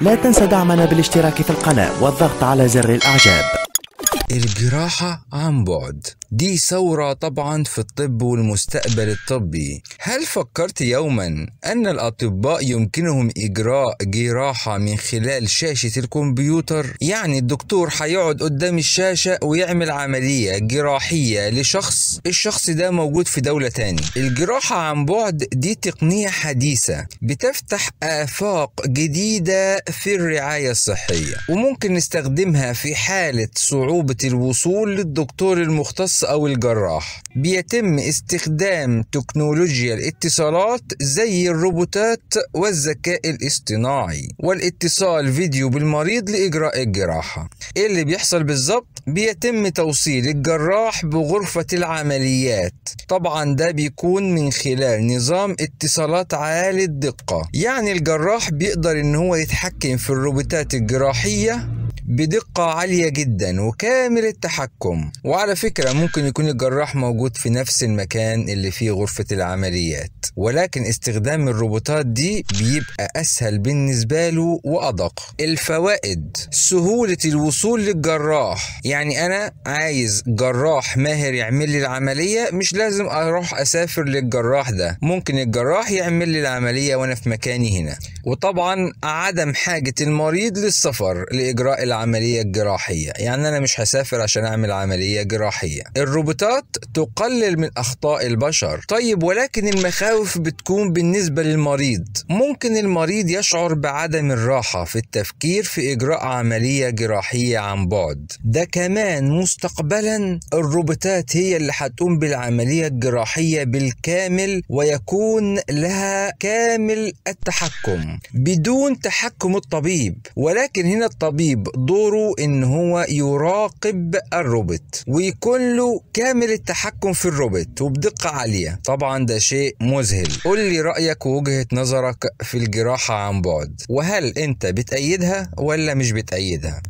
لا تنسى دعمنا بالاشتراك في القناة والضغط على زر الأعجاب الجراحة عن بعد دي ثورة طبعا في الطب والمستقبل الطبي هل فكرت يوما أن الأطباء يمكنهم إجراء جراحة من خلال شاشة الكمبيوتر؟ يعني الدكتور هيقعد قدام الشاشة ويعمل عملية جراحية لشخص الشخص ده موجود في دولة تاني الجراحة عن بعد دي تقنية حديثة بتفتح آفاق جديدة في الرعاية الصحية وممكن نستخدمها في حالة صعوبة الوصول للدكتور المختص أو الجراح بيتم استخدام تكنولوجيا الاتصالات زي الروبوتات والذكاء الاصطناعي والاتصال فيديو بالمريض لإجراء الجراحة إيه اللي بيحصل بالظبط بيتم توصيل الجراح بغرفة العمليات طبعا ده بيكون من خلال نظام اتصالات عالي الدقة يعني الجراح بيقدر إن هو يتحكم في الروبوتات الجراحية بدقة عالية جدا وكامل التحكم وعلى فكرة ممكن يكون الجراح موجود في نفس المكان اللي فيه غرفة العمليات ولكن استخدام الروبوتات دي بيبقى أسهل بالنسبة له وأدق الفوائد سهولة الوصول للجراح يعني أنا عايز جراح ماهر يعمل لي العملية مش لازم أروح أسافر للجراح ده ممكن الجراح يعمل لي العملية وأنا في مكاني هنا وطبعا عدم حاجة المريض للسفر لإجراء العملية الجراحية يعني أنا مش هسافر عشان أعمل عملية جراحية الروبوتات تقلل من أخطاء البشر طيب ولكن المخاوف بتكون بالنسبة للمريض ممكن المريض يشعر بعدم الراحة في التفكير في إجراء عملية جراحية عن بعد ده كمان مستقبلا الروبوتات هي اللي هتقوم بالعملية الجراحية بالكامل ويكون لها كامل التحكم بدون تحكم الطبيب ولكن هنا الطبيب دوره ان هو يراقب الروبوت ويكون له كامل التحكم في الروبوت وبدقة عالية طبعا ده شيء مذهل قول لي رأيك ووجهة نظرك العراق في الجراحة عن بعد وهل أنت بتأيدها ولا مش بتأيدها